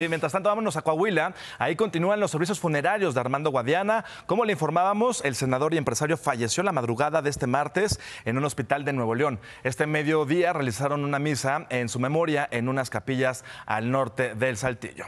Mientras tanto, vámonos a Coahuila. Ahí continúan los servicios funerarios de Armando Guadiana. Como le informábamos, el senador y empresario falleció la madrugada de este martes en un hospital de Nuevo León. Este mediodía realizaron una misa en su memoria en unas capillas al norte del Saltillo.